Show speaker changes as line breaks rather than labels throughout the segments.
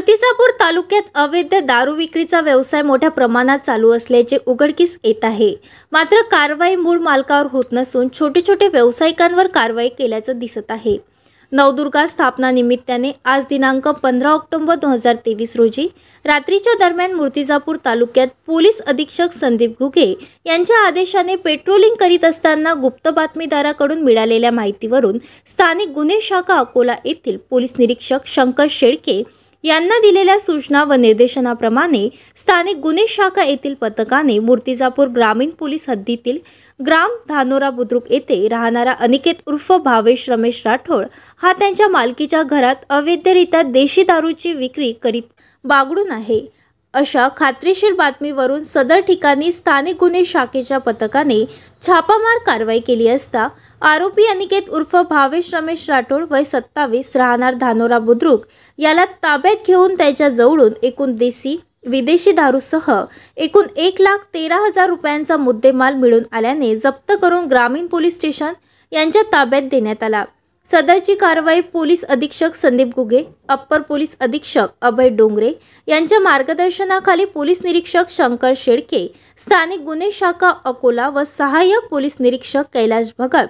मूर्तिजापूर तालुक्यात अवैध दारू विक्रीचा व्यवसाय मोठ्या प्रमाणात चालू असल्याचे उघडकीस येत आहे मात्र कारवाई मूळ मालकावर होत नसून छोटे छोटे व्यावसायिकांवर कारवाई केल्याचं दिसत आहे नवदुर्गा स्थापना निमित्ताने आज दिनांक पंधरा ऑक्टोबर दोन हजार तेवीस रोजी रात्रीच्या दरम्यान मूर्तिजापूर तालुक्यात पोलीस अधीक्षक संदीप घुगे यांच्या आदेशाने पेट्रोलिंग करीत असताना गुप्त बातमीदाराकडून मिळालेल्या माहितीवरून स्थानिक गुन्हे शाखा अकोला येथील पोलीस निरीक्षक शंकर शेळके यांना दिलेल्या सूचना व निर्देशनाप्रमाणे स्थानिक गुन्हे शाखा येथील पथकाने मूर्तिजापूर ग्रामीण पोलीस हद्दीतील ग्राम धानोरा बुद्रुक येथे राहणारा अनिकेत उर्फ भावेश रमेश राठोड हा त्यांच्या मालकीच्या घरात अवैधरित्या देशी दारूची विक्री करीत बागडून आहे अशा खात्रीशीर बातमीवरून सदर ठिकाणी स्थानिक गुन्हे शाखेच्या पथकाने छापामार कारवाई केली असता आरोपी अनिकेत उर्फ भावेश रमेश राठोड वय सत्तावीस राहणार धानोरा बुद्रुक याला ताब्यात घेऊन त्याच्या जवळून एकूण देशी विदेशी दारूसह एकूण एक लाख तेरा हजार रुपयांचा मुद्देमाल मिळून आल्याने जप्त करून ग्रामीण पोलीस स्टेशन यांच्या ताब्यात देण्यात आला सदरची कारवाई पोलीस अधीक्षक संदीप गुगे अप्पर पोलीस अधीक्षक अभय डोंगरे यांच्या मार्गदर्शनाखाली पोलीस निरीक्षक शंकर शेडके स्थानिक गुन्हे शाखा अकोला व सहाय्यक पोलीस निरीक्षक कैलाश भगत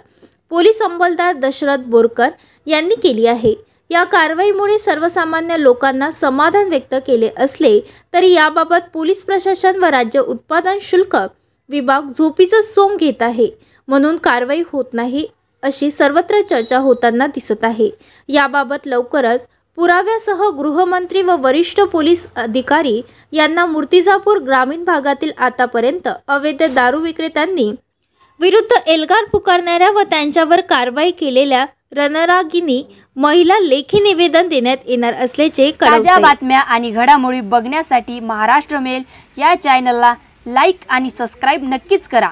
पोलीस अंमलदार दशरथ बोरकर यांनी केली आहे या कारवाईमुळे सर्वसामान्य लोकांना समाधान व्यक्त केले असले तरी याबाबत पोलीस प्रशासन व राज्य उत्पादन शुल्क विभाग झोपीचं सोंग घेत आहे म्हणून कारवाई होत नाही अशी सर्वत्र चर्चा होताना दिसत आहे याबाबत लवकरच पुराव्यासह गृहमंत्री व वरिष्ठ पोलीस अधिकारी यांना मूर्तिजापूर ग्रामीण भागातील आतापर्यंत अवैध दारू विक्रेत्यांनी विरुद्ध एल्गार पुकारणाऱ्या व त्यांच्यावर कारवाई केलेल्या रणरागिनी महिला लेखी निवेदन देण्यात येणार असल्याचे ताज्या बातम्या आणि घडामोडी बघण्यासाठी महाराष्ट्र मेल या चॅनलला लाईक आणि सबस्क्राईब नक्कीच करा